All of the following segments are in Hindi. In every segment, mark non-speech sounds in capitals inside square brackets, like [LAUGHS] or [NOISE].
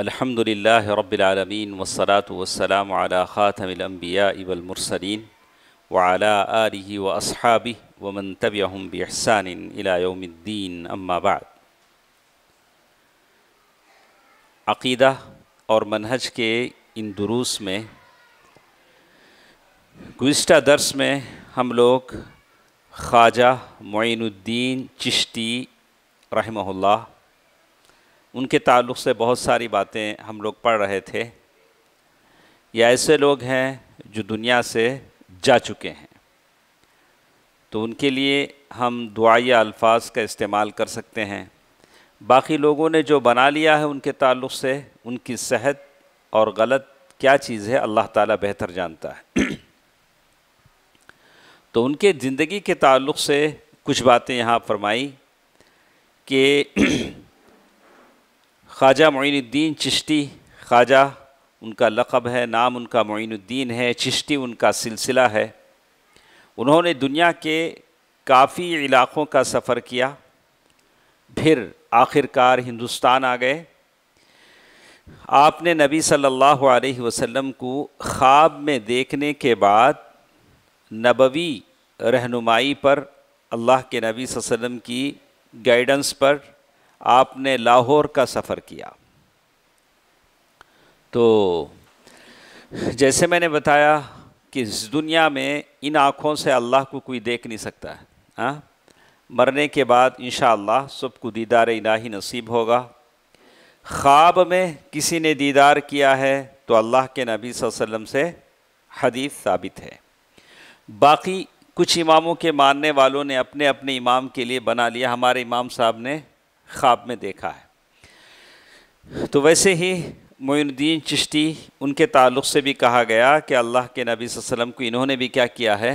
अल्हम्दुलिल्लाह रब्बिल आलमीन वस्सलातु वस्सलाम अला खातमिल अंबिया वल मुरसलीन व अला आलिहि व अस्हाबि व मन तबियहुम बि इहसान इला यौमिद्दीन अम्मा बाद अकीदा और मनहज के इन दुरूस में गुज्त दर्स में हम लोग ख्वाजा मोनुद्दीन चिश्ती रहमहुल्लाह उनके ताल्लुक़ से बहुत सारी बातें हम लोग पढ़ रहे थे या ऐसे लोग हैं जो दुनिया से जा चुके हैं तो उनके लिए हम दुआई अल्फाज का इस्तेमाल कर सकते हैं बाकी लोगों ने जो बना लिया है उनके ताल्लुक़ से उनकी सेहत और गलत क्या चीज़ है अल्लाह ताला बेहतर जानता है [CLEARS THROAT] तो उनके ज़िंदगी के ताल्लुक़ से कुछ बातें यहाँ फरमाई कि [CLEARS THROAT] ख्वाजा मोइनुद्दीन चिश्ती ख्वाजा उनका लक़ब है नाम उनका मोइनुद्दीन है चिश्ती उनका सिलसिला है उन्होंने दुनिया के काफ़ी इलाक़ों का सफ़र किया फिर आखिरकार हिंदुस्तान आ गए आपने नबी सल्लल्लाहु अलैहि वसल्लम को ख़्वाब में देखने के बाद नबवी रहनुमाई पर अल्लाह के नबी वसल्लम की गाइडेंस पर आपने लाहौर का सफ़र किया तो जैसे मैंने बताया कि इस दुनिया में इन आँखों से अल्लाह को कोई देख नहीं सकता है आ? हाँ? मरने के बाद इन सबको दीदार इलाही नसीब होगा ख्वाब में किसी ने दीदार किया है तो अल्लाह के नबी वसल्लम से हदीस साबित है बाकी कुछ इमामों के मानने वालों ने अपने अपने इमाम के लिए बना लिया हमारे इमाम साहब ने ख्वाब में देखा है तो वैसे ही मोइनुद्दीन चिश्ती उनके ताल्लुक़ से भी कहा गया कि अल्लाह के नबी वसल्लम को इन्होंने भी क्या किया है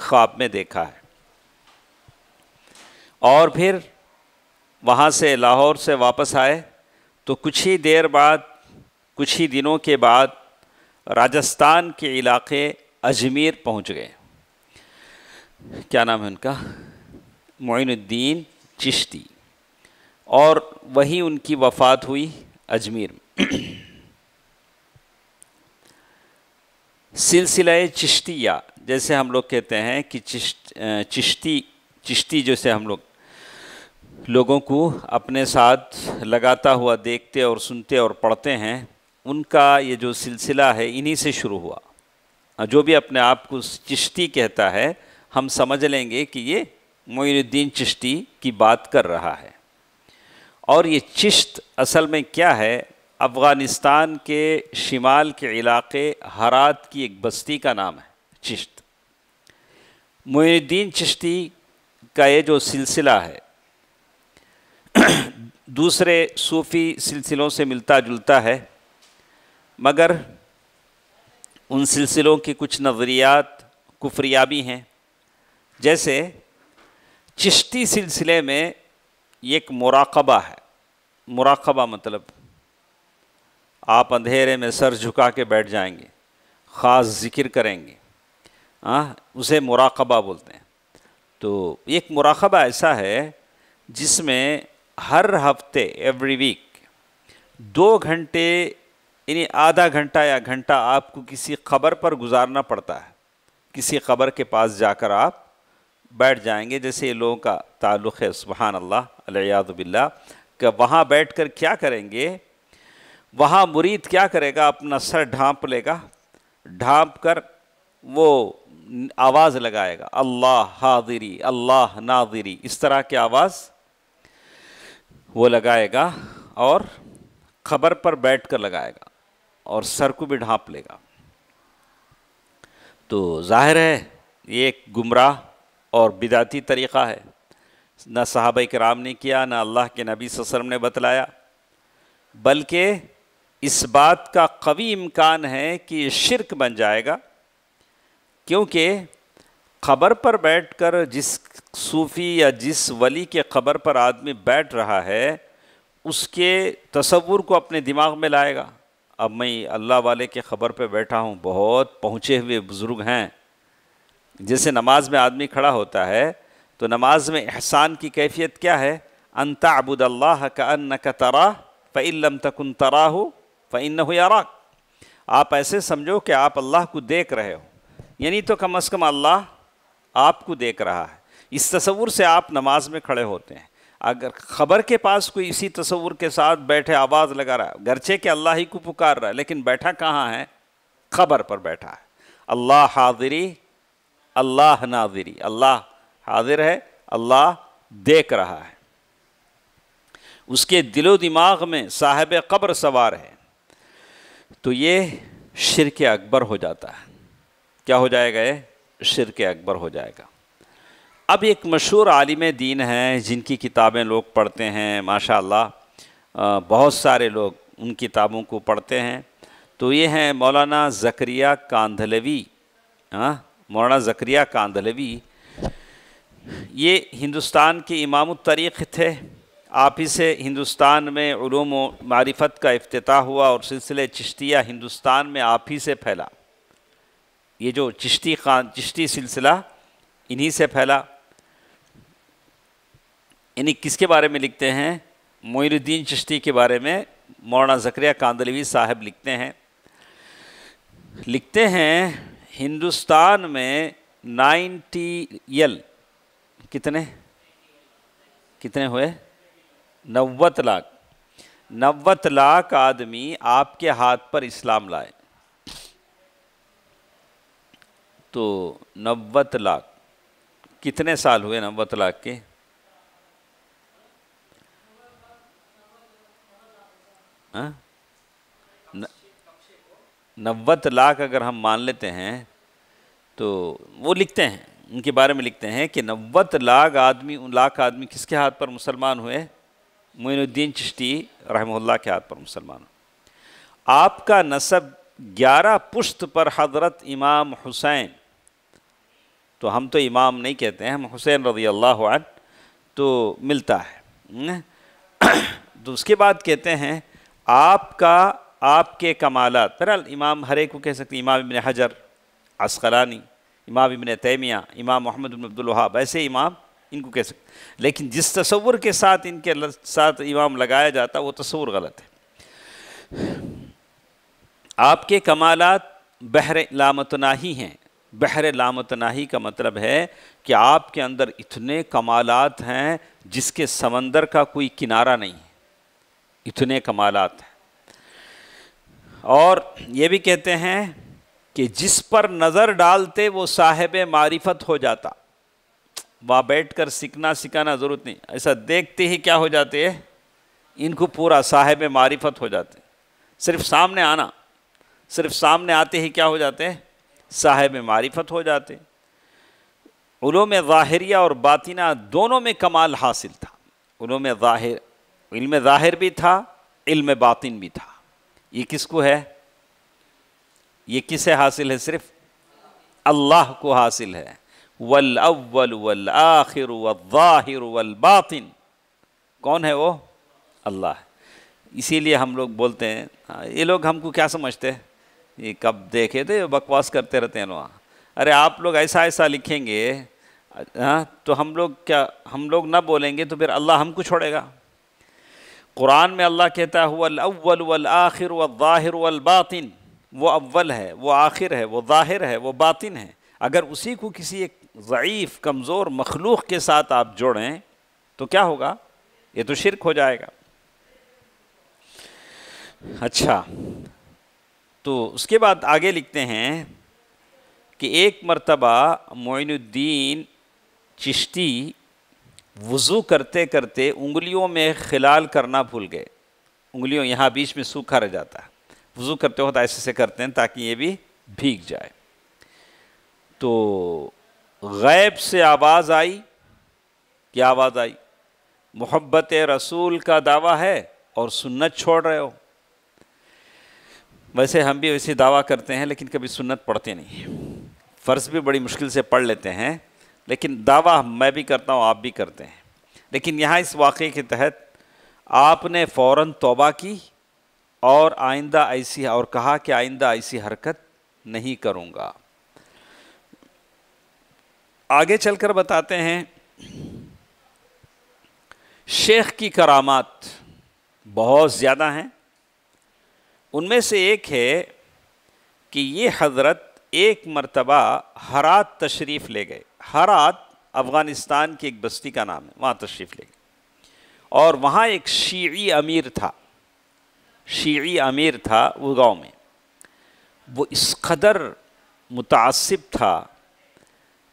ख्वाब में देखा है और फिर वहाँ से लाहौर से वापस आए तो कुछ ही देर बाद कुछ ही दिनों के बाद राजस्थान के इलाके अजमेर पहुँच गए क्या नाम है उनका मोइनुद्दीन चिश्ती और वहीं उनकी वफात हुई अजमेर सिलसिला चिश्तिया जैसे हम लोग कहते हैं कि चिश्त चिश्ती चिश्ती जैसे हम लोग लोगों को अपने साथ लगाता हुआ देखते और सुनते और पढ़ते हैं उनका ये जो सिलसिला है इन्हीं से शुरू हुआ जो भी अपने आप को चिश्ती कहता है हम समझ लेंगे कि ये मोइनुद्दीन चिश्ती की बात कर रहा है और ये चिश्त असल में क्या है अफ़गानिस्तान के शिमाल के इलाके हरात की एक बस्ती का नाम है चिश्त मुद्दीन चिश्ती का ये जो सिलसिला है [CLEARS THROAT] दूसरे सूफ़ी सिलसिलों से मिलता जुलता है मगर उन सिलसिलों के कुछ नज़रियात कुफरियाबी हैं जैसे चिश्ती सिलसिले में ये एक मुराकबा है मुराकबा मतलब आप अंधेरे में सर झुका के बैठ जाएंगे ख़ास ज़िक्र करेंगे हाँ उसे मुराकबा बोलते हैं तो एक मुराकबा ऐसा है जिसमें हर हफ्ते एवरी वीक दो घंटे यानी आधा घंटा या घंटा आपको किसी खबर पर गुजारना पड़ता है किसी खबर के पास जाकर आप बैठ जाएंगे जैसे ये लोगों का ताल्लुक़ है सुबहान अल्लाह बिल्ला कि वहाँ बैठ कर क्या करेंगे वहाँ मुरीद क्या करेगा अपना सर ढांप लेगा ढांप कर वो आवाज़ लगाएगा अल्लाह हादिरी अल्लाह नादिरी इस तरह की आवाज़ वो लगाएगा और ख़बर पर बैठ कर लगाएगा और सर को भी ढांप लेगा तो जाहिर है ये एक गुमराह और बिदाती तरीक़ा है ना साहब कराम ने किया ना अल्लाह के नबी ससरम ने बतलाया बल्कि इस बात का कवी इम्कान है कि शिरक बन जाएगा क्योंकि ख़बर पर बैठकर जिस सूफ़ी या जिस वली के ख़बर पर आदमी बैठ रहा है उसके तस्वुर को अपने दिमाग में लाएगा अब मैं अल्लाह वाले के ख़बर पर बैठा हूँ बहुत पहुँचे हुए बुज़ुर्ग हैं जैसे नमाज में आदमी खड़ा होता है तो नमाज में एहसान की कैफियत क्या है अनता अबूदल्ला का अन का तरा फ़िल्म तकन तरा हो फ़िन या आप ऐसे समझो कि आप अल्लाह को देख रहे हो यानी तो कम अज़ कम अल्लाह आपको देख रहा है इस तस्वूर से आप नमाज में खड़े होते हैं अगर ख़बर के पास कोई इसी तस्वूर के साथ बैठे आवाज़ लगा रहा है गरचे के अल्लाह ही को पुकार रहा है लेकिन बैठा कहाँ है खबर पर बैठा है अल्लाह हाजिरी अल्लाह नाजिरी अल्लाह हाजिर है अल्लाह देख रहा है उसके दिलो दिमाग में साहेब कब्र सवार है तो ये शिरक अकबर हो जाता है क्या हो जाएगा ये शिरक अकबर हो जाएगा अब एक मशहूर आलिम दीन हैं जिनकी किताबें लोग पढ़ते हैं माशाल्लाह बहुत सारे लोग उन किताबों को पढ़ते हैं तो ये हैं मौलाना ज़करिया कांधलवी हाँ मौलाना ज़करिया कांदलवी ये हिंदुस्तान के इमाम तरीक़ थे आप ही से हिंदुस्तान में ूम मारिफत का अफ्ताह हुआ और सिलसिले चिश्तिया हिंदुस्तान में आप ही से फैला ये जो चिश्ती खान चिश्ती सिलसिला इन्हीं से फैला यानी किसके बारे में लिखते हैं मोइनुद्दीन चिश्ती के बारे में मौलाना ज़करिया कांदलवी साहब लिखते हैं लिखते हैं हिंदुस्तान में नाइन्टी यल कितने कितने हुए नब्बे लाख नव्वत लाख आदमी आपके हाथ पर इस्लाम लाए तो नव्वत लाख कितने साल हुए नब्बे लाख के हाँ नब्बे लाख अगर हम मान लेते हैं तो वो लिखते हैं उनके बारे में लिखते हैं कि नब्बे लाख आदमी उन लाख आदमी किसके हाथ पर मुसलमान हुए मोनुद्दीन चिश्ती रहमल्ला के हाथ पर मुसलमान आपका नसब ग्यारह पुश्त पर हजरत इमाम हुसैन तो हम तो इमाम नहीं कहते हैं हम हुसैन रजी अल्लाह तो मिलता है तो उसके बाद कहते हैं आपका आपके कमालत बहरहाल इमाम हरे को कह सकते इमाम इबन हजर असकलानी इमाम इबन तैमिया इमाम मोहम्मद अब्दुल्हाब ऐसे इमाम इनको कह सकते लेकिन जिस तस्वुर के साथ इनके साथ इमाम लगाया जाता वो तस्वुर गलत है आपके कमालत बहर लामतनाही हैं बहर लामतनाही का मतलब है कि आपके अंदर इतने कमालत हैं जिसके समंदर का कोई किनारा नहीं है इतने कमालत हैं और ये भी कहते हैं कि जिस पर नज़र डालते वो साहेब मारिफत हो जाता वहाँ बैठ कर सीखना सिखाना ज़रूरत नहीं ऐसा देखते ही क्या हो जाते इनको पूरा साहेब मारिफत हो जाते सिर्फ सामने आना सिर्फ सामने आते ही क्या हो जाते हैं साहेब मारिफत हो जाते उलोम ज़ाहरिया और बातिना दोनों में कमाल हासिल था उलोम ज़ाहिर इल्म ज़ाहिर भी था इल्म बातिन भी था ये किसको है ये किसे हासिल है सिर्फ अल्लाह को हासिल है वल अव्वल वल आखिर वाहिर वल बातिन कौन है वो अल्लाह इसीलिए हम लोग बोलते हैं हाँ, ये लोग हमको क्या समझते हैं ये कब देखे थे बकवास करते रहते हैं वहाँ अरे आप लोग ऐसा ऐसा लिखेंगे हाँ तो हम लोग क्या हम लोग ना बोलेंगे तो फिर अल्लाह हमको छोड़ेगा कुरान में अल्लाह कहता है वल अव्वल वल आखिर व ज़ाहिर वल बातिन वो अव्वल है वो आखिर है वो ज़ाहिर है वो बातिन है अगर उसी को किसी एक ज़यीफ़ कमज़ोर मखलूक के साथ आप जोड़ें तो क्या होगा ये तो शिरक हो जाएगा अच्छा तो उसके बाद आगे लिखते हैं कि एक मरतबा मोइनुद्दीन चिश्ती वज़ू करते करते उंगलियों में खिलाल करना भूल गए उंगलियों यहाँ बीच में सूखा रह जाता है वज़ू करते वक्त ऐसे से करते हैं ताकि ये भी भीग जाए तो गैब से आवाज़ आई क्या आवाज़ आई मोहब्बत रसूल का दावा है और सुन्नत छोड़ रहे हो वैसे हम भी वैसे दावा करते हैं लेकिन कभी सुन्नत पढ़ते नहीं फ़र्ज़ भी बड़ी मुश्किल से पढ़ लेते हैं लेकिन दावा मैं भी करता हूँ आप भी करते हैं लेकिन यहाँ इस वाक़े के तहत आपने फ़ौर तोबा की और आइंदा ऐसी और कहा कि आइंदा ऐसी हरकत नहीं करूँगा आगे चलकर बताते हैं शेख की करामात बहुत ज़्यादा हैं उनमें से एक है कि ये हजरत एक मरतबा हरात तशरीफ़ ले गए हरात अफ़गानिस्तान की एक बस्ती का नाम है वहाँ तशरीफ़ ले गए और वहाँ एक शी अमीर था शी अमीर था वो गांव में वो इस कदर मुतासिब था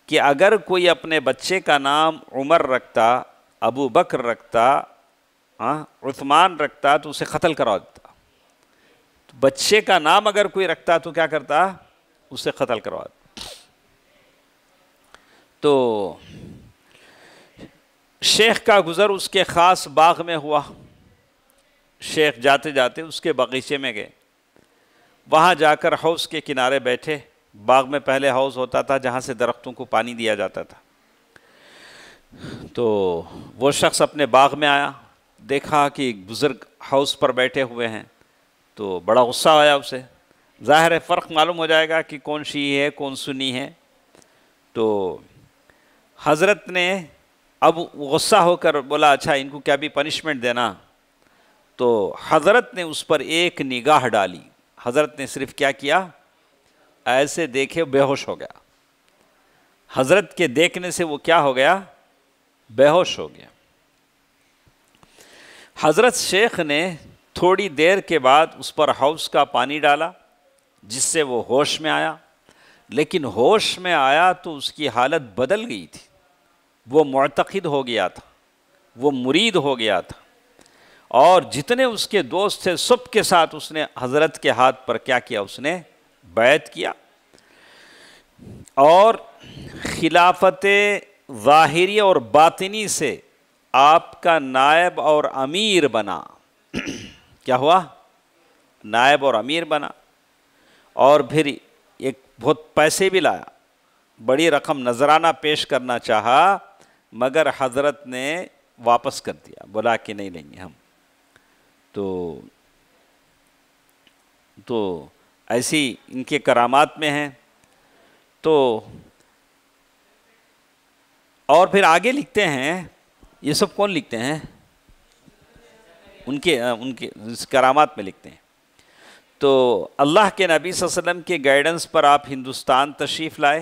कि अगर कोई अपने बच्चे का नाम उमर रखता अबू बकर रखता हाँ, उस्मान रखता तो उसे कत्ल करवा देता तो बच्चे का नाम अगर कोई रखता तो क्या करता उसे कत्ल करवा तो शेख का गुज़र उसके ख़ास बाग में हुआ शेख जाते जाते उसके बगीचे में गए वहाँ जाकर हाउस के किनारे बैठे बाग में पहले हाउस होता था जहाँ से दरख्तों को पानी दिया जाता था तो वो शख्स अपने बाग में आया देखा कि बुज़ुर्ग हाउस पर बैठे हुए हैं तो बड़ा गुस्सा आया उसे ज़ाहिर है फ़र्क मालूम हो जाएगा कि कौन शी है कौन सुनी है तो हज़रत ने अब गुस्सा होकर बोला अच्छा इनको क्या भी पनिशमेंट देना तो हज़रत ने उस पर एक निगाह डाली हज़रत ने सिर्फ क्या किया ऐसे देखे बेहोश हो गया हज़रत के देखने से वो क्या हो गया बेहोश हो गया हज़रत शेख ने थोड़ी देर के बाद उस पर हाउस का पानी डाला जिससे वो होश में आया लेकिन होश में आया तो उसकी हालत बदल गई थी वो मतखद हो गया था वो मुरीद हो गया था और जितने उसके दोस्त थे सब के साथ उसने हज़रत के हाथ पर क्या किया उसने बैत किया और खिलाफत ज़ाहरी और बातनी से आपका नायब और अमीर बना [CLEARS THROAT] क्या हुआ नायब और अमीर बना और फिर एक बहुत पैसे भी लाया बड़ी रकम नजराना पेश करना चाहा मगर हजरत ने वापस कर दिया बोला कि नहीं लेंगे हम तो तो ऐसी इनके करामात में हैं तो और फिर आगे लिखते हैं ये सब कौन लिखते हैं उनके उनके करामात में लिखते हैं तो अल्लाह के नबी वसम के गाइडेंस पर आप हिंदुस्तान तशरीफ़ लाए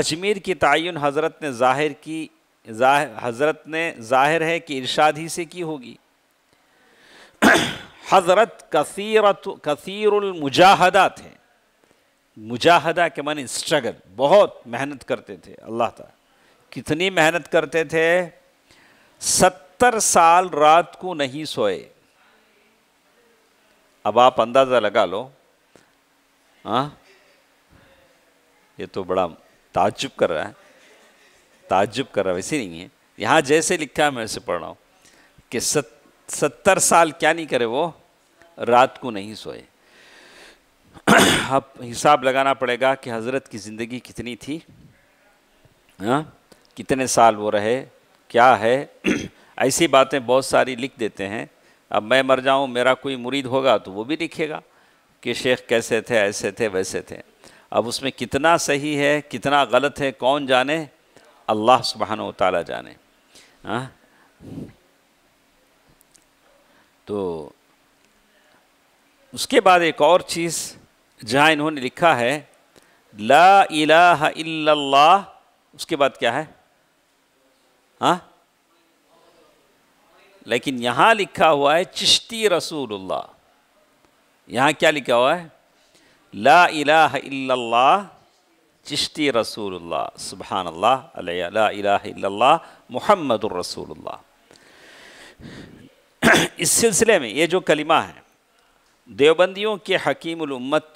अजमेर की तयन हज़रत ने ज़ाहिर की हज़रत ने ज़ाहिर है कि इरशाद ही से की होगी [CLEARS THROAT] हज़रत कसीरत कसीरमजाहदा थे मुजाहदा के मन स्ट्रगल बहुत मेहनत करते थे अल्लाह ताला कितनी मेहनत करते थे सत्तर साल रात को नहीं सोए अब आप अंदाज़ा लगा लो हाँ ये तो बड़ा ताज्जुब कर रहा है ताज्जुब कर रहा है वैसे नहीं है यहाँ जैसे लिखा है मैं वैसे पढ़ रहा हूँ कि सत, सत्तर साल क्या नहीं करे वो रात को नहीं सोए [CLEARS THROAT] अब हिसाब लगाना पड़ेगा कि हज़रत की ज़िंदगी कितनी थी हाँ कितने साल वो रहे क्या है [CLEARS THROAT] ऐसी बातें बहुत सारी लिख देते हैं अब मैं मर जाऊँ मेरा कोई मुरीद होगा तो वो भी लिखेगा कि शेख कैसे थे ऐसे थे वैसे थे अब उसमें कितना सही है कितना गलत है कौन जाने अल्लाह सुबहान तला जाने हाँ तो उसके बाद एक और चीज़ जहाँ इन्होंने लिखा है ला इलाहा इल्लल्लाह उसके बाद क्या है हाँ लेकिन यहाँ लिखा हुआ है चिश्ती रसूलुल्लाह यहाँ क्या लिखा हुआ है ला इलाह इल्लल्लाह चिश्ती रसूलुल्लाह सुबहान अल्लाह ला इलाह इल्लल्लाह मुहम्मदुर रसूलुल्लाह इस सिलसिले में ये जो कलिमा है देवबंदियों के उम्मत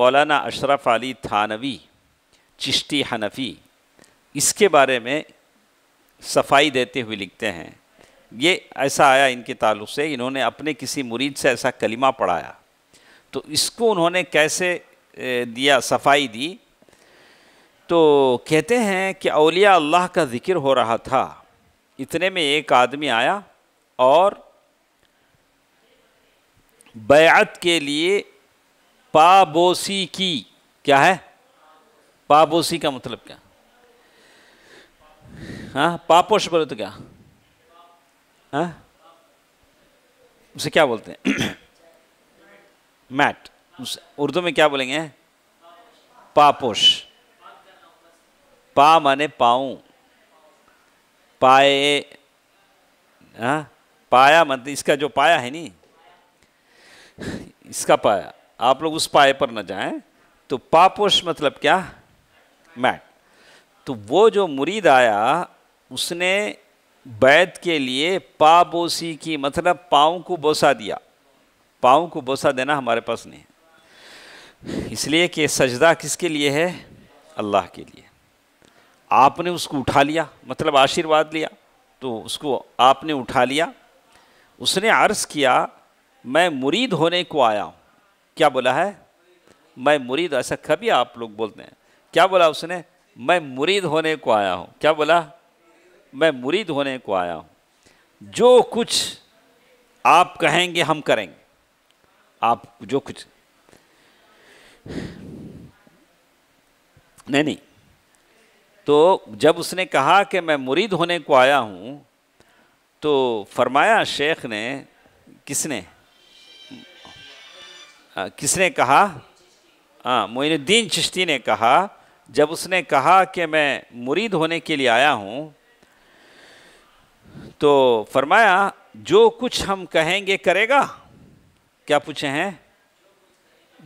मौलाना अशरफ अली थानवी चिश्ती हनफी इसके बारे में सफाई देते हुए लिखते हैं ये ऐसा आया इनके ताल्लुक से इन्होंने अपने किसी मुरीद से ऐसा कलिमा पढ़ाया तो इसको उन्होंने कैसे दिया सफाई दी तो कहते हैं कि अलिया अल्लाह का ज़िक्र हो रहा था इतने में एक आदमी आया और बैत के लिए पाबोसी की क्या है पाबोसी का मतलब क्या हाँ पापोश बोले तो क्या हाँ उसे क्या बोलते हैं [CLEARS THROAT] मैट उसे उर्दू में क्या बोलेंगे पापोश पा माने पाऊ पाए हाँ पाया मतलब इसका जो पाया है नी इसका पाया आप लोग उस पाए पर ना जाएं तो पापोश मतलब क्या मैट तो वो जो मुरीद आया उसने बैत के लिए बोसी की मतलब पाओं को बोसा दिया पाओं को बोसा देना हमारे पास नहीं है इसलिए कि सजदा किसके लिए है अल्लाह के लिए आपने उसको उठा लिया मतलब आशीर्वाद लिया तो उसको आपने उठा लिया उसने अर्ज़ किया मैं मुरीद होने को आया हूँ क्या बोला है मैं मुरीद ऐसा कभी आप लोग बोलते हैं क्या बोला उसने मैं मुरीद होने को आया हूँ क्या बोला मैं मुरीद होने को आया हूँ जो कुछ आप कहेंगे हम करेंगे आप जो कुछ नहीं नहीं तो जब उसने कहा कि मैं मुरीद होने को आया हूँ तो फरमाया शेख ने किसने आ, किसने कहा हाँ मोइनुद्दीन चिश्ती ने कहा जब उसने कहा कि मैं मुरीद होने के लिए आया हूँ तो फरमाया जो कुछ हम कहेंगे करेगा क्या पूछे हैं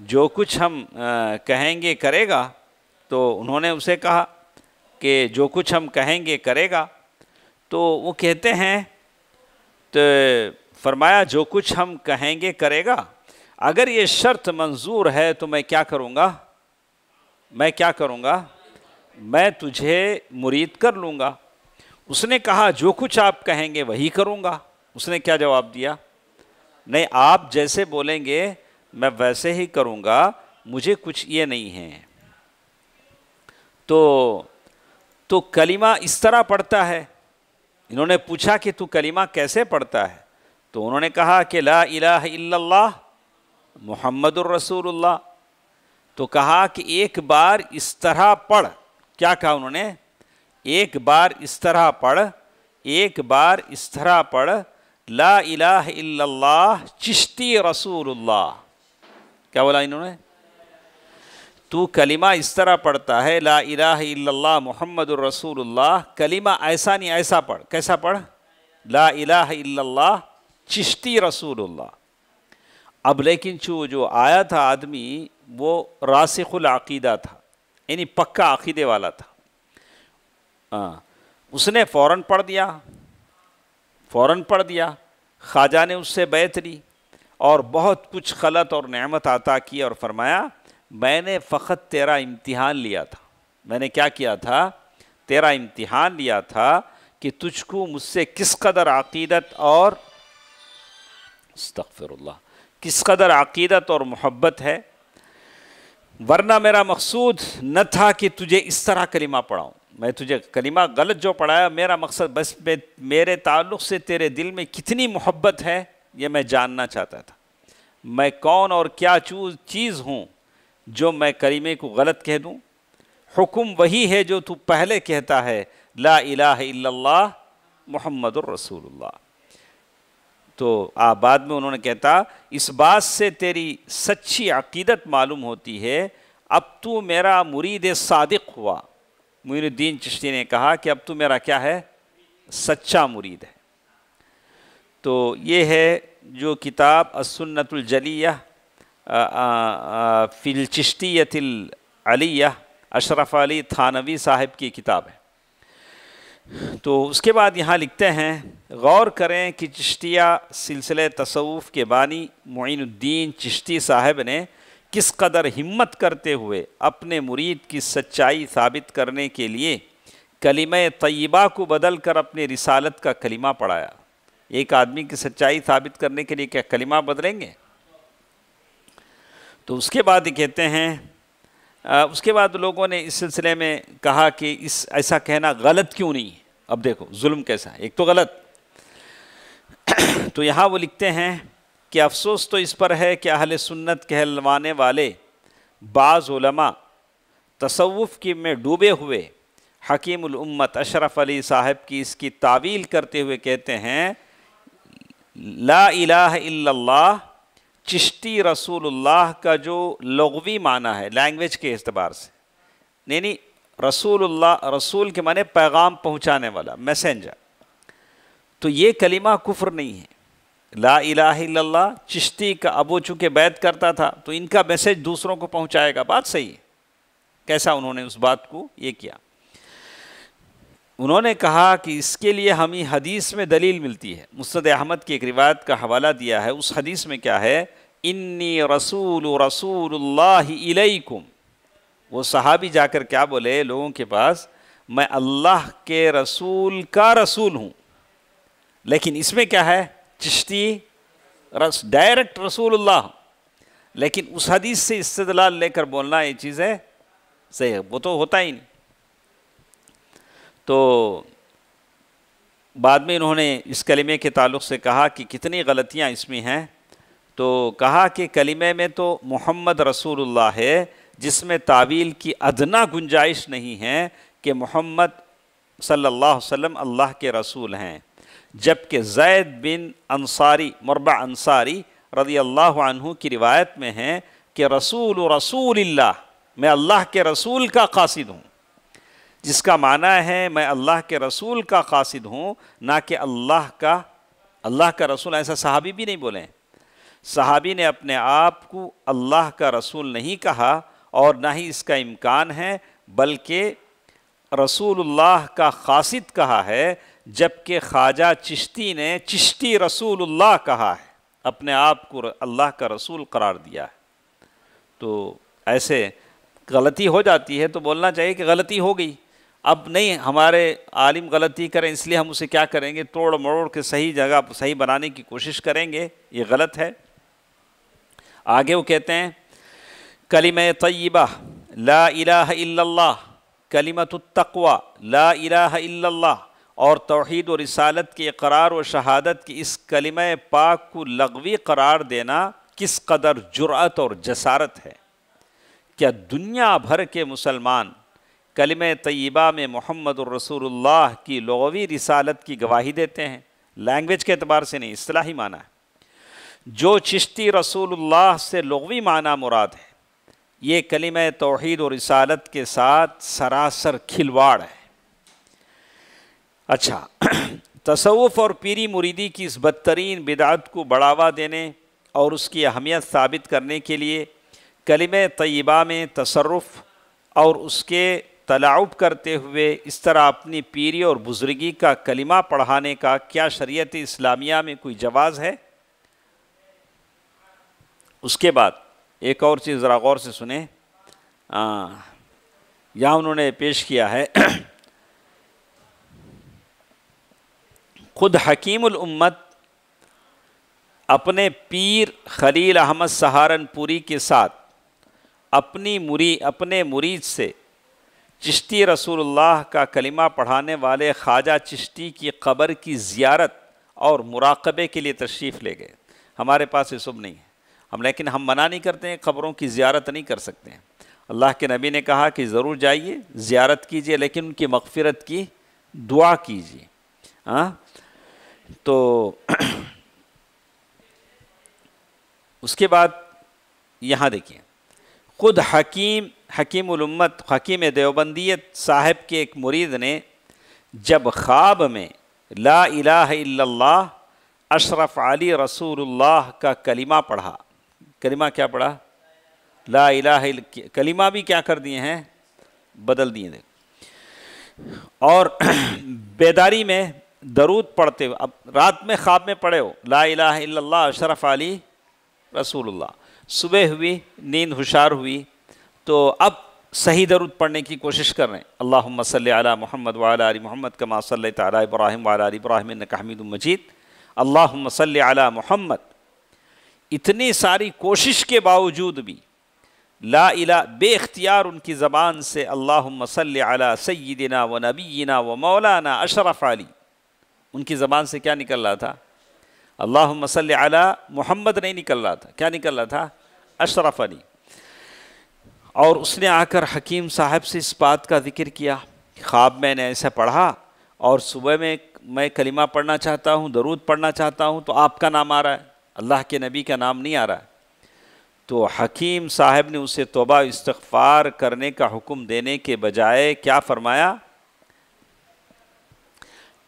जो कुछ हम आ, कहेंगे करेगा तो उन्होंने उसे कहा कि जो कुछ हम कहेंगे करेगा तो वो कहते हैं तो फरमाया जो कुछ हम कहेंगे करेगा अगर ये शर्त मंजूर है तो मैं क्या करूँगा मैं क्या करूँगा मैं तुझे मुरीद कर लूँगा उसने कहा जो कुछ आप कहेंगे वही करूँगा उसने क्या जवाब दिया नहीं आप जैसे बोलेंगे मैं वैसे ही करूँगा मुझे कुछ ये नहीं है तो तो कलीमा इस तरह पढ़ता है इन्होंने पूछा कि तू कलीमा कैसे पढ़ता है तो उन्होंने कहा कि ला इलाह इल्लल्लाह मोहम्मद रसूलुल्लाह तो कहा कि एक बार इस तरह पढ़ क्या कहा उन्होंने एक बार इस तरह पढ़ एक बार इस तरह पढ़ ला इलाह इल्लल्लाह चिश्ती रसूलुल्लाह क्या बोला इन्होंने तू कलिमा इस तरह पढ़ता है ला इलाह इल्लल्लाह मोहम्मद रसूलुल्लाह कलिमा ऐसा नहीं ऐसा पढ़ कैसा पढ़ ला इलाह इल्लल्लाह चिश्ती रसूलुल्लाह अब लेकिन चू जो आया था आदमी वो रासिकुल अकीदा था यानी पक्का अकीदे वाला था हाँ उसने फ़ौरन पढ़ दिया फ़ौरन पढ़ दिया ख्वाजा ने उससे बैत ली और बहुत कुछ गलत और नेमत आता की और फरमाया मैंने फखत तेरा इम्तिहान लिया था मैंने क्या किया था तेरा इम्तिहान लिया था कि तुझको मुझसे किस कदर अकीदत और अस्तफ़िरल्ला किस कदर अकीदत और मोहब्बत है वरना मेरा मकसूद न था कि तुझे इस तरह कलिमा पढ़ाऊँ मैं तुझे कलिमा गलत जो पढ़ाया मेरा मकसद बस मेरे ताल्लुक़ से तेरे दिल में कितनी मोहब्बत है ये मैं जानना चाहता था मैं कौन और क्या चूज चीज़ हूँ जो मैं करीमे को गलत कह दूँ हुक्म वही है जो तू पहले कहता है ला इला मोहम्मद रसूलुल्लाह तो आबाद में उन्होंने कहता इस बात से तेरी सच्ची अकीदत मालूम होती है अब तू मेरा मुरीद सादिक हुआ मुनुद्दीन चिश्ती ने कहा कि अब तो मेरा क्या है सच्चा मुरीद है तो ये है जो किताब असन्नतुलजलिया फ़िल अलिया अशरफ अली थानवी साहब की किताब है तो उसके बाद यहाँ लिखते हैं गौर करें कि चिश्तिया सिलसिले तसवुफ़ के बानी मोइनुद्दीन चिश्ती साहब ने किस कदर हिम्मत करते हुए अपने मुरीद की सच्चाई साबित करने के लिए कलिम तय्यबा को बदल कर अपने रिसालत का कलिमा पढ़ाया एक आदमी की सच्चाई साबित करने के लिए क्या कलिमा बदलेंगे तो उसके बाद कहते हैं उसके बाद लोगों ने इस सिलसिले में कहा कि इस ऐसा कहना गलत क्यों नहीं अब देखो जुल्म कैसा है एक तो गलत [CLEARS THROAT] तो यहाँ वो लिखते हैं कि अफसोस तो इस पर है कि अहल सुन्नत कहलवाने वाले बाज़ तसवुफ़ की में डूबे हुए उम्मत अशरफ अली साहब की इसकी तावील करते हुए कहते हैं ला इलाह इल्लल्लाह चिश्ती रसूलुल्लाह का जो लगवी माना है लैंग्वेज के अतबार से नहीं रसूलुल्लाह रसूल के माने पैगाम पहुंचाने वाला मैसेंजर तो ये कलिमा कुफ्र नहीं है ला इला चिश्ती का अबू चूंकि बैत करता था तो इनका मैसेज दूसरों को पहुँचाएगा बात सही है कैसा उन्होंने उस बात को ये किया उन्होंने कहा कि इसके लिए हमें हदीस में दलील मिलती है मुस्द अहमद की एक रिवायत का हवाला दिया है उस हदीस में क्या है इन्नी रसूल रसूलकुम वो साहबी जाकर क्या बोले लोगों के पास मैं अल्लाह के रसूल का रसूल हूँ लेकिन इसमें क्या है चिश्ती रस डायरेक्ट रसूलुल्लाह लेकिन उस हदीस से इस्तलाल लेकर बोलना ये चीज़ है सही है वो तो होता ही नहीं तो बाद में इन्होंने इस कलमे के ताल्लुक से कहा कि कितनी गलतियाँ इसमें हैं तो कहा कि कलमे में तो मोहम्मद रसूलुल्लाह है जिसमें तावील की अदना गुंजाइश नहीं है कि मोहम्मद सल्लल्लाहु अलैहि वसल्लम अल्लाह के रसूल हैं जबकि जैद बिन अंसारी मरबा अंसारी रदी अल्लाह की रिवायत में है कि रसूल रसूल मैं अल्लाह के रसूल का कासिद हूँ जिसका माना है मैं अल्लाह के रसूल का कासिद हूँ ना कि अल्लाह का अल्लाह का रसूल ऐसा सहाबी भी नहीं बोले सहाबी ने अपने आप को अल्लाह का रसूल नहीं कहा और ना ही इसका इम्कान है बल्कि रसूल का कासिद कहा है जबकि ख्वाजा चिश्ती ने चिश्ती रसूलुल्लाह कहा है अपने आप को अल्लाह का रसूल करार दिया है तो ऐसे गलती हो जाती है तो बोलना चाहिए कि गलती हो गई अब नहीं हमारे आलिम गलती करें इसलिए हम उसे क्या करेंगे तोड़ मोड़ के सही जगह सही बनाने की कोशिश करेंगे ये गलत है आगे वो कहते हैं कलिम तयबा ला इलाह इल्लल्लाह कलिमत तकवा ला इलाह इल्लल्लाह और तोहद और रसालत के करार व शहादत की इस कलम पाक को लगवी करार देना किस कदर जुरात और जसारत है क्या दुनिया भर के मुसलमान कलम तयबा में मोहम्मद रसूलुल्लाह की लगवी रसालत की गवाही देते हैं लैंग्वेज के अतबार से नहीं असलाही माना है जो चिश्ती रसूलुल्लाह से लगवी माना मुराद है ये कलम तोहद और रसालत के साथ सरासर खिलवाड़ है अच्छा [CLEARS THROAT] तसवुफ़ और पीरी मुरीदी की इस बदतरीन बिदात को बढ़ावा देने और उसकी अहमियत साबित करने के लिए कलम तयबा में तसरफ़ और उसके तलाउब करते हुए इस तरह अपनी पीरी और बुज़ुर्गी का कलिमा पढ़ाने का क्या शरीयत इस्लामिया में कोई जवाज़ है उसके बाद एक और चीज़ ज़रा गौर से सुने हाँ, यहाँ उन्होंने पेश किया है [CLEARS THROAT] खुद हकीम उम्मत अपने पीर खलील अहमद सहारनपुरी के साथ अपनी मुरी अपने मुरीद से चिश्ती रसूलुल्लाह का कलिमा पढ़ाने वाले ख्वाजा चिश्ती की कब्र की ज़ियारत और मुराकबे के लिए तशरीफ़ ले गए हमारे पास ये सब नहीं है हम लेकिन हम मना नहीं करते हैं ख़बरों की ज़्यारत नहीं कर सकते हैं अल्लाह के नबी ने कहा कि ज़रूर जाइए ज़्यारत कीजिए लेकिन उनकी मगफ़रत की दुआ कीजिए हाँ तो [CLEARS THROAT] उसके बाद यहाँ देखिए खुद हकीम हकीम उलम्मत हकीम देवबंदियत साहब के एक मुरीद ने जब ख्वाब में ला इलाह इल्लल्लाह अशरफ अली रसूलुल्लाह का कलिमा पढ़ा कलिमा क्या पढ़ा ला इलाह कलिमा भी क्या कर दिए हैं बदल दिए और [CLEARS THROAT] बेदारी में दरूद पढ़ते हो अब रात में ख्वाब में पढ़े हो ला इला अशरफ अली रसूलुल्लाह सुबह हुई नींद होशार हुई तो अब सही दरूद पढ़ने की कोशिश कर रहे हैं अल्लाह मसल अला मोहम्मद वाला अली मोहम्मद कमा सल तला इब्राहिम वाला इब्राहिम हमीद मजीद अल्लाह मसल अला मोहम्मद इतनी सारी कोशिश के बावजूद भी ला इला बेख्तियार उनकी ज़बान से अल्लाह मसल अला सैदिना व नबीना व मौलाना अशरफ अली उनकी ज़बान से क्या निकल रहा था अल्लाह मसल अला मोहम्मद नहीं निकल रहा था क्या निकल रहा था अशरफ अली और उसने आकर हकीम साहब से इस बात का जिक्र किया ख्वाब मैंने ऐसा पढ़ा और सुबह में मैं कलिमा पढ़ना चाहता हूँ दरूद पढ़ना चाहता हूँ तो आपका नाम आ रहा है अल्लाह के नबी का नाम नहीं आ रहा है तो हकीम साहब ने उसे तोबा इस्तफ़ार करने का हुक्म देने के बजाय क्या फरमाया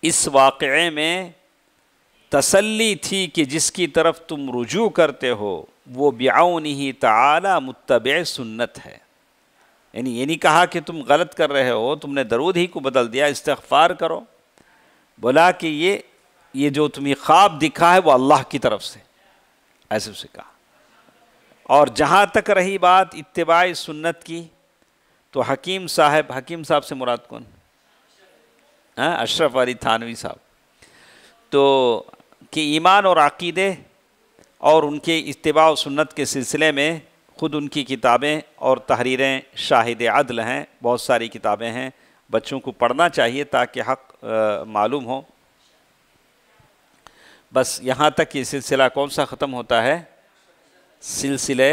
इस वाक़े में तसल्ली थी कि जिसकी तरफ तुम रुजू करते हो वो ब्याउन ही तला मुतब सुन्नत है यानी ये नहीं कहा कि तुम गलत कर रहे हो तुमने दरूद ही को बदल दिया इस्तफ़ार करो बोला कि ये ये जो तुम्हें ख्वाब दिखा है वो अल्लाह की तरफ से ऐसे उसे कहा और जहाँ तक रही बात इतबाई सुन्नत की तो हकीम साहब हकीम साहब से मुराद कौन हाँ, अशरफ अली थानवी साहब तो कि ईमान और अकीदे और उनके इतबा सुन्नत के सिलसिले में ख़ुद उनकी किताबें और तहरीरें शाहिद अदल हैं बहुत सारी किताबें हैं बच्चों को पढ़ना चाहिए ताकि हक़ मालूम हो बस यहाँ तक ये सिलसिला कौन सा ख़त्म होता है सिलसिले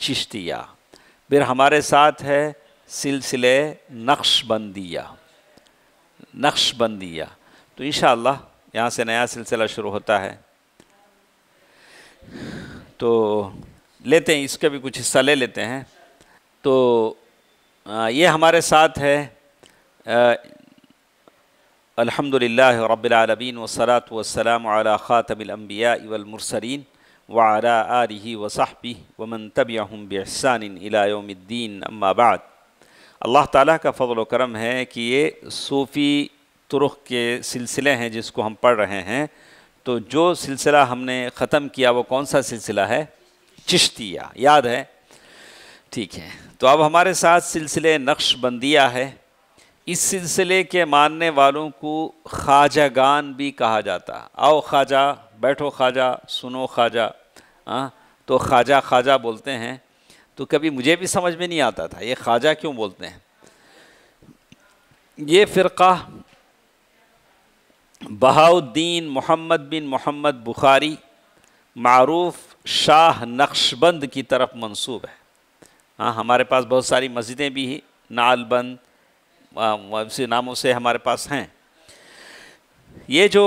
चिश्तिया फिर हमारे साथ है सिलसिले नक्शबंदिया नक्शबंदिया तो इन यहाँ से नया सिलसिला शुरू होता है तो लेते हैं इसका भी कुछ हिस्सा ले लेते हैं तो ये हमारे साथ है अल्हम्दुलिल्लाह रब्बिलआलमीन वसलात वसलाम अला ख़ातबिलअम्बिया वलमरसरीन वाला आरही वसाहबी वमन तब हम बेहसानिन अम्माबाद अल्लाह ताला का फ़ल करम है कि ये सूफ़ी तुरुख के सिलसिले हैं जिसको हम पढ़ रहे हैं तो जो सिलसिला हमने ख़त्म किया वो कौन सा सिलसिला है चिश्तिया याद है ठीक है तो अब हमारे साथ सिलसिले नक्शबंदिया है इस सिलसिले के मानने वालों को गान भी कहा जाता आओ ख्वाजा बैठो ख्वाजा सुनो ख्वाजा हाँ, तो ख्वाजा ख्वाजा बोलते हैं तो कभी मुझे भी समझ में नहीं आता था ये ख्वाजा क्यों बोलते हैं ये फ़िरका बहाउद्दीन मोहम्मद बिन मोहम्मद बुखारी मरूफ शाह नक्शबंद की तरफ मंसूब है हाँ हमारे पास बहुत सारी मस्जिदें भी नालबंद इसी नामों से हमारे पास हैं ये जो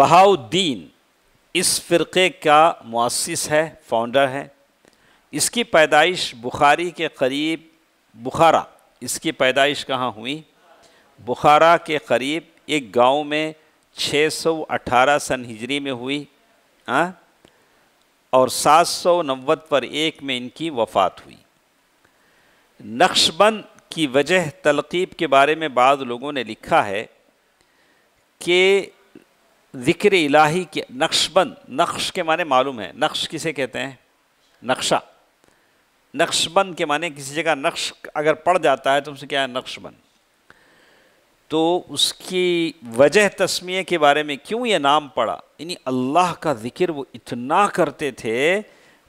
बहाउद्दीन इस फ़िरक़े का मुसिस है फाउंडर है इसकी पैदाइश बुखारी के करीब बुखारा इसकी पैदाइश कहाँ हुई बुखारा के करीब एक गांव में 618 सन हिजरी में हुई आ? और सात सौ नब्बे पर एक में इनकी वफात हुई नक्शबंद की वजह तलकीब के बारे में बाद लोगों ने लिखा है कि ज़िक्र इलाही के नक्शबंद नक्श के माने मालूम है नक्श किसे कहते हैं नक्शा नक्शबंद के माने किसी जगह नक्श अगर पड़ जाता है तो उनसे क्या है नक्शबंद तो उसकी वजह तस्मी के बारे में क्यों ये नाम पड़ा यानी अल्लाह का ज़िक्र वो इतना करते थे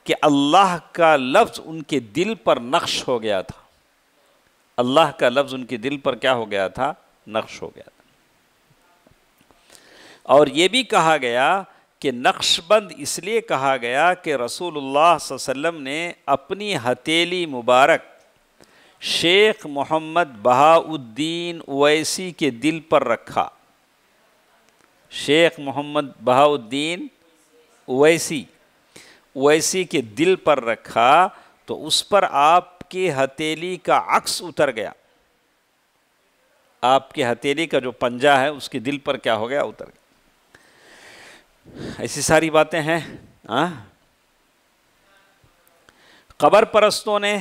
कि अल्लाह का लफ्ज़ उनके दिल पर नक्श हो गया था अल्लाह का लफ्ज़ उनके दिल पर क्या हो गया था नक्श हो गया था और ये भी कहा गया कि नक्शबंद इसलिए कहा गया कि रसूलुल्लाह वसम ने अपनी हथेली मुबारक शेख मोहम्मद बहाउद्दीन ओवैसी के दिल पर रखा शेख मोहम्मद बहाउद्दीन ओवैसी ओवैसी के दिल पर रखा तो उस पर आपकी हथेली का अक्स उतर गया आपके हथेली का जो पंजा है उसके दिल पर क्या हो गया उतर गया ऐसी सारी बातें हैं हाँ कबर परस्तों ने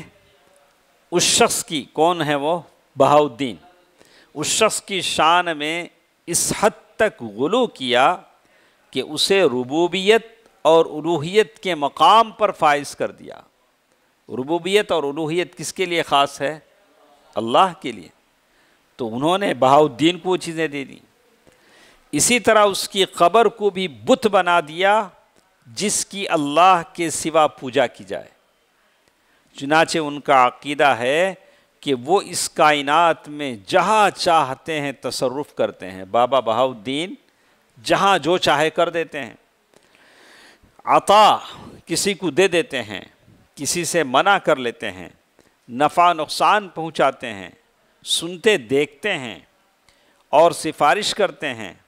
उस शख्स की कौन है वो बहाउद्दीन उस शख्स की शान में इस हद तक गुलू किया कि उसे रबूबियत और उलूहियत के मकाम पर फाइज कर दिया रबूबियत और उलूहियत किसके लिए ख़ास है अल्लाह के लिए तो उन्होंने बहाउद्दीन को वो चीज़ें दे दी इसी तरह उसकी कब्र को भी बुत बना दिया जिसकी अल्लाह के सिवा पूजा की जाए चुनाचे उनका अकीदा है कि वो इस कायनात में जहाँ चाहते हैं तसरुफ़ करते हैं बाबा बहाउद्दीन जहाँ जो चाहे कर देते हैं अता किसी को दे देते हैं किसी से मना कर लेते हैं नफ़ा नुकसान पहुँचाते हैं सुनते देखते हैं और सिफारिश करते हैं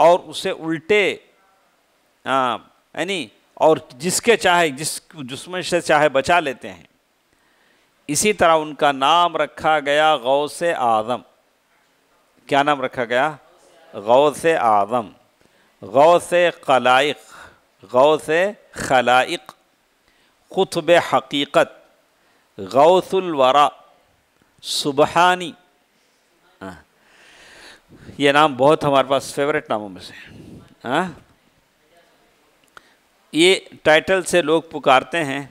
और उसे उल्टे यानी और जिसके चाहे जिस दुश्मन से चाहे बचा लेते हैं इसी तरह उनका नाम रखा गया गौ से आदम क्या नाम रखा गया गौ से आदम गौ से खलाइक गौ से खलाइक खुतब हकीकत गौसुलवरा सुबहानी ये नाम बहुत हमारे पास फेवरेट नामों में से हाँ ये टाइटल से लोग पुकारते हैं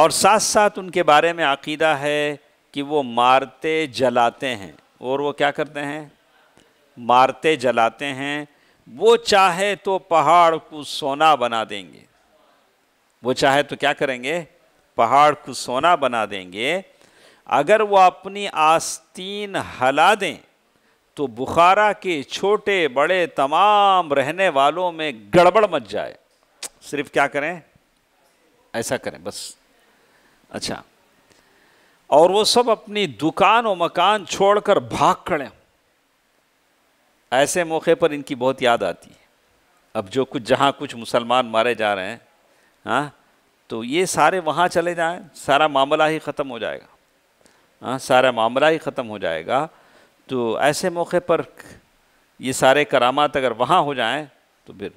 और साथ साथ उनके बारे में अकीदा है कि वो मारते जलाते हैं और वो क्या करते हैं मारते जलाते हैं वो चाहे तो पहाड़ को सोना बना देंगे वो चाहे तो क्या करेंगे पहाड़ को सोना बना देंगे अगर वो अपनी आस्तीन हला दें तो बुखारा के छोटे बड़े तमाम रहने वालों में गड़बड़ मच जाए सिर्फ क्या करें ऐसा करें बस अच्छा और वो सब अपनी दुकान और मकान छोड़कर भाग खड़े ऐसे मौके पर इनकी बहुत याद आती है अब जो कुछ जहाँ कुछ मुसलमान मारे जा रहे हैं हाँ तो ये सारे वहाँ चले जाएं सारा मामला ही ख़त्म हो जाएगा हाँ सारा मामला ही ख़त्म हो जाएगा तो ऐसे मौके पर ये सारे करामात अगर वहाँ हो जाएं तो फिर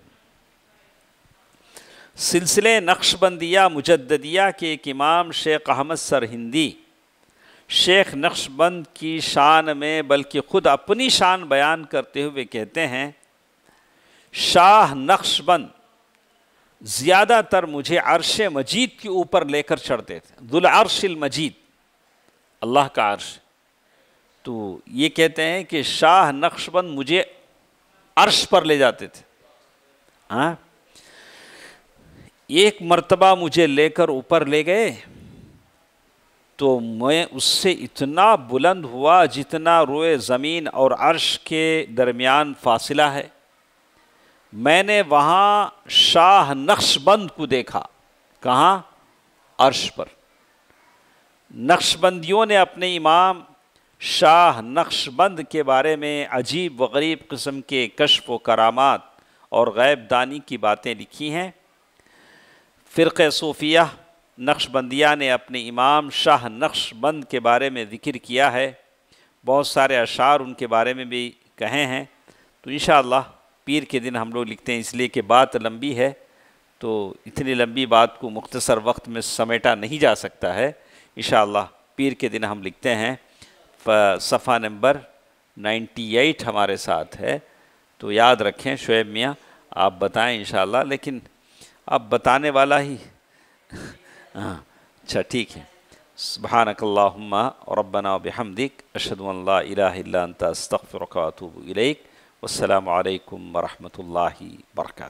सिलसिले नक्शबंदिया मुजद्दिया के एक इमाम शेख अहमद सर हिंदी शेख नक्शबंद की शान में बल्कि ख़ुद अपनी शान बयान करते हुए कहते हैं शाह नक्शबंद ज़्यादातर मुझे अरश मजीद के ऊपर लेकर चढ़ते थे दुल अरशिल मजीद अल्लाह का अरश तो ये कहते हैं कि शाह नक्शबंद मुझे अर्श पर ले जाते थे हाँ एक मर्तबा मुझे लेकर ऊपर ले गए तो मैं उससे इतना बुलंद हुआ जितना रोए ज़मीन और अर्श के दरमियान फासिला है मैंने वहाँ शाह नक्शबंद को देखा कहाँ अर्श पर नक्शबंदियों ने अपने इमाम शाह नक्शबंद के बारे में अजीब व गरीब कस्म के कशफ व करामात और गैब दानी की बातें लिखी हैं फिर सूफिया नक्शबंदिया ने अपने इमाम शाह नक्शबंद के बारे में ज़िक्र किया है बहुत सारे अशार उनके बारे में भी कहे हैं तो इन पीर के दिन हम लोग लिखते हैं इसलिए कि बात लंबी है तो इतनी लंबी बात को मुख्तसर वक्त में समेटा नहीं जा सकता है इन पीर के दिन हम लिखते हैं सफ़ा नंबर 98 हमारे साथ है तो याद रखें शुएब मियाँ आप बताएं इन लेकिन आप बताने वाला ही [LAUGHS] हाँ अच्छा ठीक है सुबहानकल्लाम्मा रबना बहमदिक अशदल्लास्तफ़रकूब इलैक वरहमल वर्का